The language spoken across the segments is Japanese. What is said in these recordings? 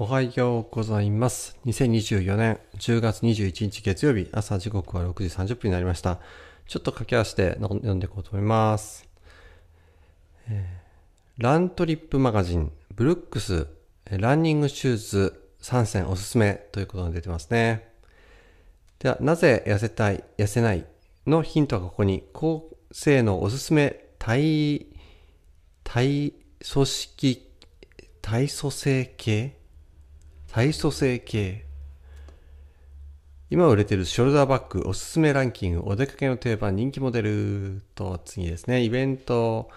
おはようございます。2024年10月21日月曜日、朝時刻は6時30分になりました。ちょっと駆け足で読んでいこうと思います。えー、ラントリップマガジン、ブルックス、ランニングシューズ3選おすすめということが出てますね。では、なぜ痩せたい、痩せないのヒントはここに、高性能おすすめ、体、体組織、体組成系体組成系今売れてるショルダーバッグおすすめランキングお出かけの定番人気モデルと次ですねイベント、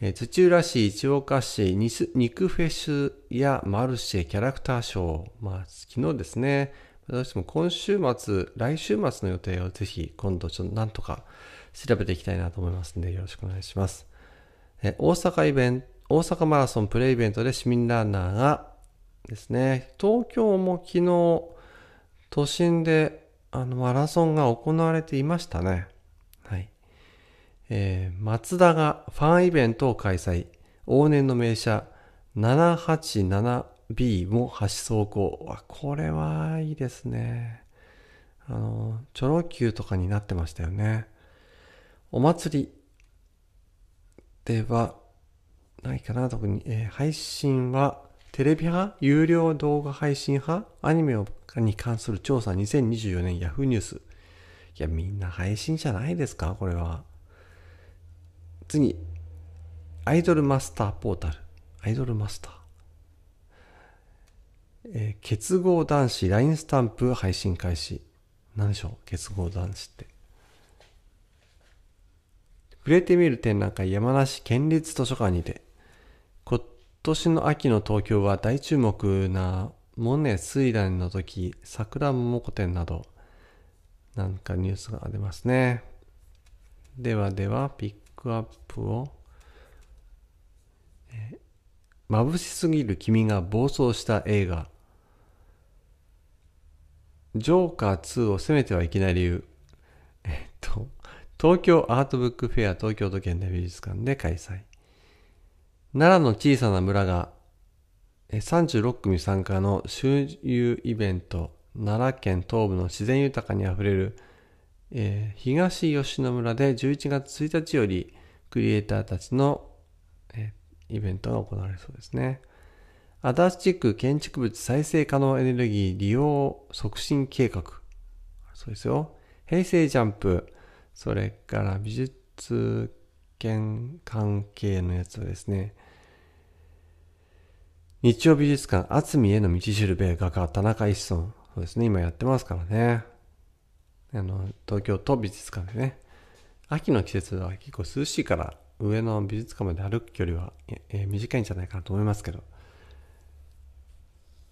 えー、土浦市一岡市肉フェスやマルシェキャラクターショーまあ昨日ですねどうしても今週末来週末の予定をぜひ今度ちょっとなんとか調べていきたいなと思いますんでよろしくお願いします、えー、大阪イベント大阪マラソンプレイイベントで市民ランナーがですね。東京も昨日、都心であのマラソンが行われていましたね。はい。えー、松田がファンイベントを開催。往年の名車 787B も走走行。わ、これはいいですね。あの、チョロ Q とかになってましたよね。お祭りでは、ないかな、特に、えー、配信は、テレビ派、有料動画配信派、アニメに関する調査2024年 Yahoo ニュース。いや、みんな配信じゃないですかこれは。次。アイドルマスターポータル。アイドルマスター。えー、結合男子 LINE スタンプ配信開始。何でしょう結合男子って。触れてみる展覧会山梨県立図書館にて。今年の秋の東京は大注目なモネ水蘭の時桜桃子店などなんかニュースが出ますねではではピックアップを眩しすぎる君が暴走した映画ジョーカー2を責めてはいけない理由えっと東京アートブックフェア東京都圏で美術館で開催奈良の小さな村が36組参加の周遊イベント奈良県東部の自然豊かにあふれる、えー、東吉野村で11月1日よりクリエイターたちの、えー、イベントが行われそうですね。足立地区建築物再生可能エネルギー利用促進計画。そうですよ。平成ジャンプ。それから美術見関係のやつはですね、日曜美術館、厚みへの道しるべ、画家、田中一村。そうですね、今やってますからね。あの、東京都美術館でね、秋の季節は結構涼しいから、上の美術館まで歩く距離は、え短いんじゃないかなと思いますけど。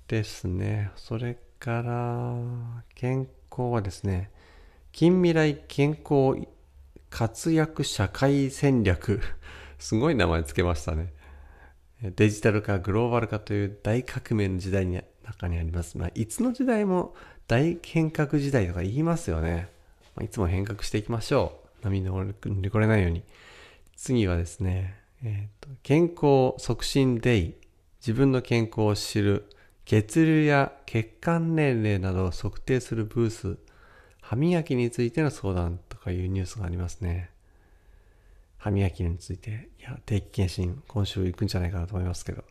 ですね。それから、健康はですね、近未来健康活躍社会戦略。すごい名前つけましたね。デジタル化、グローバル化という大革命の時代に中にあります。まあ、いつの時代も大変革時代とか言いますよね。まあ、いつも変革していきましょう。波の乗り越えないように。次はですね、えーと、健康促進デイ。自分の健康を知る。血流や血管年齢などを測定するブース。歯磨きについての相談かいうニュースがありますね。歯磨きについて、いや、定期検診、今週行くんじゃないかなと思いますけど。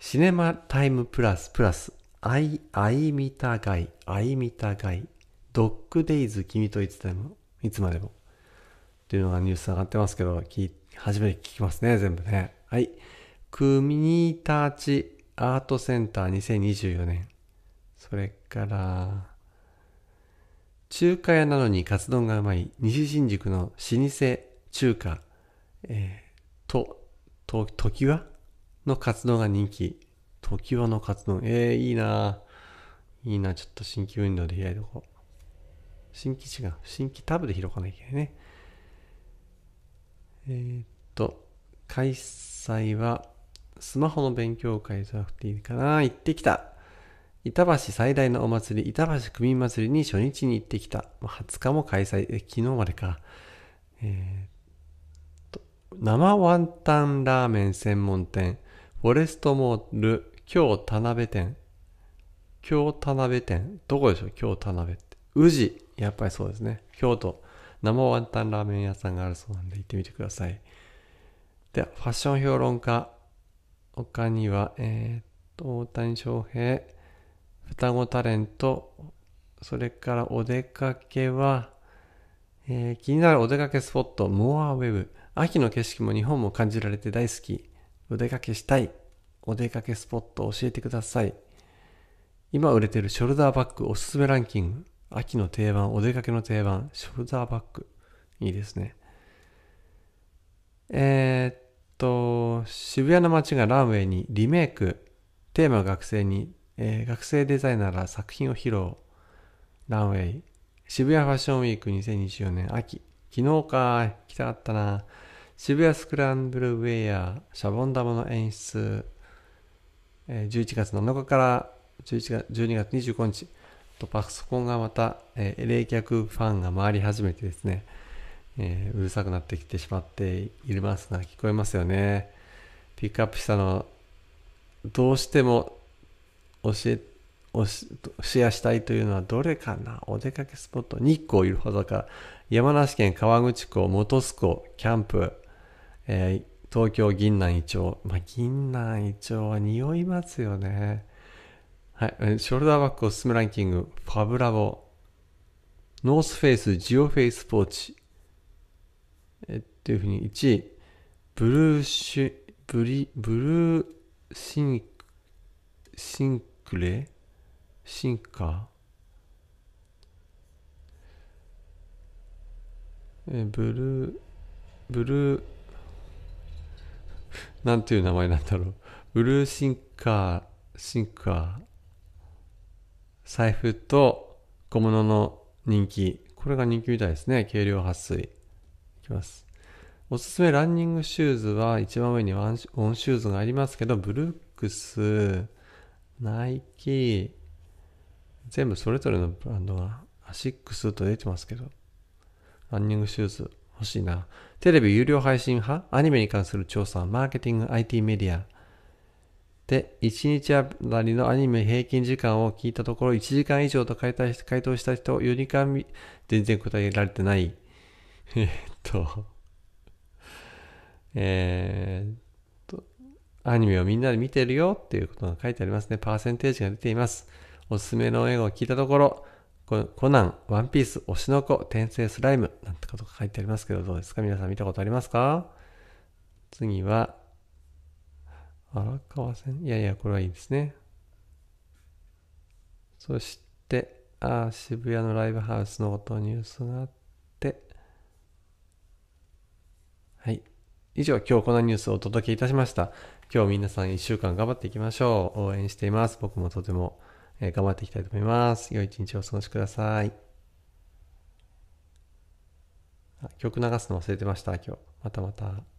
シネマタイムプラスプラス、アイ、アイミタガイ、アイミタガイ、ドッグデイズ君といつでも、いつまでも。っていうのがニュース上がってますけど、き初めて聞きますね、全部ね。はい。クミタチアートセンター2024年。それから、中華屋なのにカツ丼がうまい西新宿の老舗中華、えー、と、と、ときわのカツ丼が人気。ときわのカツ丼。えー、いいないいなちょっと新規運動でやいとこ。新規違う。新規タブで広かなきゃいけないね。えー、っと、開催は、スマホの勉強会じゃなくていいかな行ってきた板橋最大のお祭り、板橋区民祭りに初日に行ってきた。20日も開催、え昨日までか。えー、と、生ワンタンラーメン専門店、フォレストモール、京田辺店。京田辺店。どこでしょう京田辺って。宇治。やっぱりそうですね。京都。生ワンタンラーメン屋さんがあるそうなんで行ってみてください。では、ファッション評論家。他には、えー、っと、大谷翔平。双子タレント、それからお出かけは、えー、気になるお出かけスポット、モアウェブ。秋の景色も日本も感じられて大好き。お出かけしたい。お出かけスポット教えてください。今売れてるショルダーバッグおすすめランキング。秋の定番、お出かけの定番、ショルダーバッグ。いいですね。えー、っと、渋谷の街がランウェイにリメイク。テーマ学生にえー、学生デザイナーが作品を披露ランウェイ渋谷ファッションウィーク2024年秋昨日か来たかったな渋谷スクランブルウェアシャボン玉の演出、えー、11月7日から11月12月25日とパソコンがまた、えー、冷却ファンが回り始めてですね、えー、うるさくなってきてしまっていますが聞こえますよねピックアップしたのどうしても教えシェアしたいというのはどれかなお出かけスポット日光いるほどか山梨県河口湖本栖湖キャンプ、えー、東京銀南イチョウ、まあ、銀南イチョウは匂いますよねはいショルダーバッグおすすめランキングファブラボノースフェイスジオフェイスポーチえっていうふうに1位ブルーシュブリブルーシンシンクレ進化えブルーブルーなんていう名前なんだろうブルーシンカーシンカー財布と小物の人気これが人気みたいですね軽量撥水いきますおすすめランニングシューズは一番上にワンオンシューズがありますけどブルックスナイキ、全部それぞれのブランドが、アシックスと出てますけど、ランニングシューズ欲しいな。テレビ有料配信派、アニメに関する調査、マーケティング、IT メディア。で、1日あたりのアニメ平均時間を聞いたところ、1時間以上と回答した人、4時間全然答えられてない。えっと、えーアニメをみんなで見てるよっていうことが書いてありますね。パーセンテージが出ています。おすすめの映画を聞いたところ、コナン、ワンピース、推しの子、転生スライムなんてことが書いてありますけど、どうですか皆さん見たことありますか次は、荒川線いやいや、これはいいですね。そして、あ渋谷のライブハウスのことニュースがあっ以上、今日このニュースをお届けいたしました。今日皆さん1週間頑張っていきましょう。応援しています。僕もとても、え頑張っていきたいと思います。良い一日をお過ごしください。曲流すの忘れてました、今日。またまた。